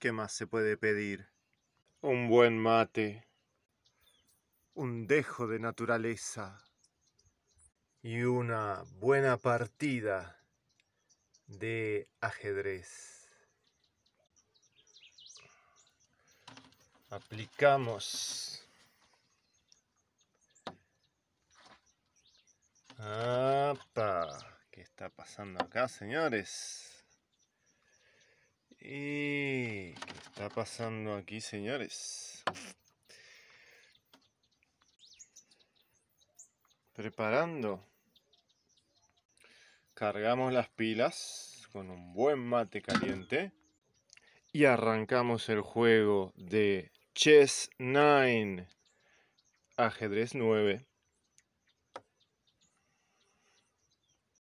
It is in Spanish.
¿Qué más se puede pedir? Un buen mate. Un dejo de naturaleza. Y una buena partida de ajedrez. Aplicamos. ¿Qué está pasando acá, señores? está pasando aquí, señores? Preparando. Cargamos las pilas con un buen mate caliente. Y arrancamos el juego de Chess 9. Ajedrez 9.